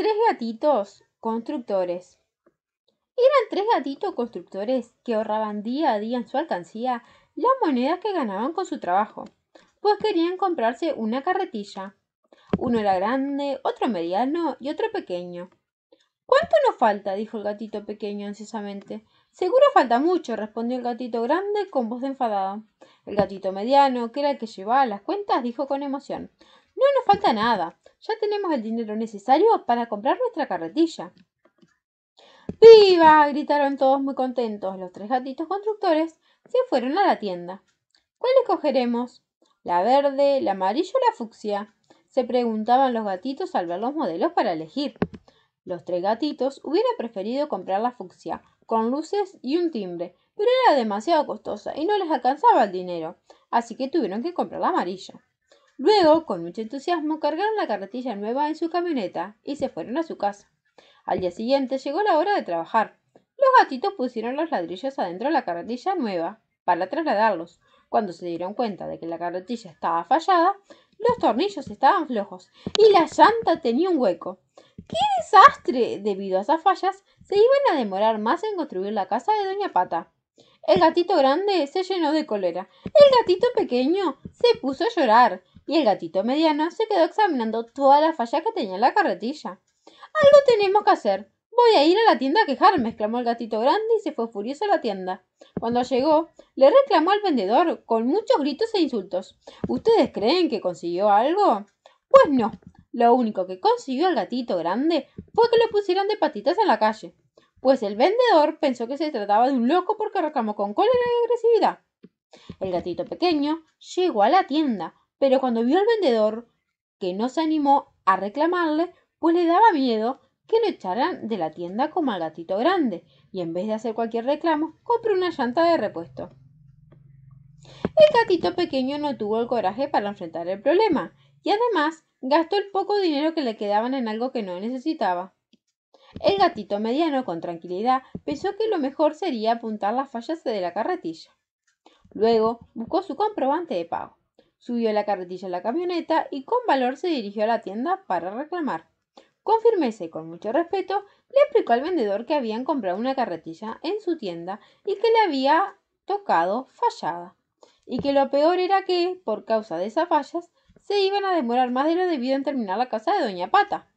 tres gatitos constructores. Eran tres gatitos constructores que ahorraban día a día en su alcancía las monedas que ganaban con su trabajo, pues querían comprarse una carretilla. Uno era grande, otro mediano y otro pequeño. ¿Cuánto nos falta? dijo el gatito pequeño ansiosamente. Seguro falta mucho, respondió el gatito grande con voz de enfadado. El gatito mediano, que era el que llevaba las cuentas, dijo con emoción. No nos falta nada. Ya tenemos el dinero necesario para comprar nuestra carretilla. ¡Viva! gritaron todos muy contentos. Los tres gatitos constructores se fueron a la tienda. ¿Cuál escogeremos? ¿La verde, la amarilla o la fucsia? se preguntaban los gatitos al ver los modelos para elegir. Los tres gatitos hubieran preferido comprar la fucsia, con luces y un timbre, pero era demasiado costosa y no les alcanzaba el dinero, así que tuvieron que comprar la amarilla. Luego, con mucho entusiasmo, cargaron la carretilla nueva en su camioneta y se fueron a su casa. Al día siguiente llegó la hora de trabajar. Los gatitos pusieron los ladrillos adentro de la carretilla nueva para trasladarlos. Cuando se dieron cuenta de que la carretilla estaba fallada, los tornillos estaban flojos y la llanta tenía un hueco. ¡Qué desastre! Debido a esas fallas, se iban a demorar más en construir la casa de Doña Pata. El gatito grande se llenó de cólera. El gatito pequeño se puso a llorar y el gatito mediano se quedó examinando toda la falla que tenía en la carretilla. Algo tenemos que hacer. Voy a ir a la tienda a quejarme, exclamó el gatito grande y se fue furioso a la tienda. Cuando llegó, le reclamó al vendedor con muchos gritos e insultos. ¿Ustedes creen que consiguió algo? Pues no. Lo único que consiguió el gatito grande fue que lo pusieran de patitas en la calle. Pues el vendedor pensó que se trataba de un loco porque reclamó con cólera y agresividad. El gatito pequeño llegó a la tienda, pero cuando vio al vendedor, que no se animó a reclamarle, pues le daba miedo que lo echaran de la tienda como al gatito grande, y en vez de hacer cualquier reclamo, compró una llanta de repuesto. El gatito pequeño no tuvo el coraje para enfrentar el problema, y además gastó el poco dinero que le quedaban en algo que no necesitaba. El gatito mediano, con tranquilidad, pensó que lo mejor sería apuntar las fallas de la carretilla. Luego buscó su comprobante de pago. Subió la carretilla a la camioneta y con valor se dirigió a la tienda para reclamar. Con firmeza y con mucho respeto, le explicó al vendedor que habían comprado una carretilla en su tienda y que le había tocado fallada. Y que lo peor era que, por causa de esas fallas, se iban a demorar más de lo debido en terminar la casa de Doña Pata.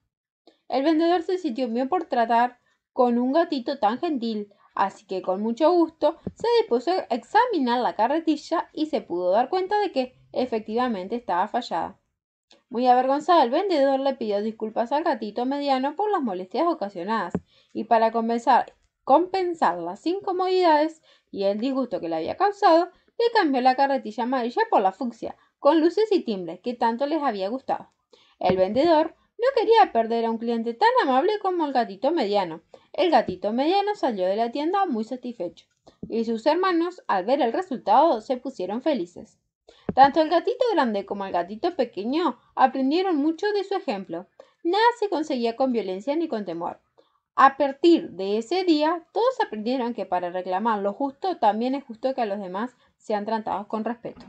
El vendedor se sintió bien por tratar con un gatito tan gentil, así que con mucho gusto se dispuso a examinar la carretilla y se pudo dar cuenta de que efectivamente estaba fallada. Muy avergonzado, el vendedor le pidió disculpas al gatito mediano por las molestias ocasionadas y para compensar, las incomodidades y el disgusto que le había causado, le cambió la carretilla amarilla por la fucsia, con luces y timbres que tanto les había gustado. El vendedor no quería perder a un cliente tan amable como el gatito mediano. El gatito mediano salió de la tienda muy satisfecho, y sus hermanos, al ver el resultado, se pusieron felices. Tanto el gatito grande como el gatito pequeño aprendieron mucho de su ejemplo. Nada se conseguía con violencia ni con temor. A partir de ese día, todos aprendieron que para reclamar lo justo también es justo que a los demás sean tratados con respeto.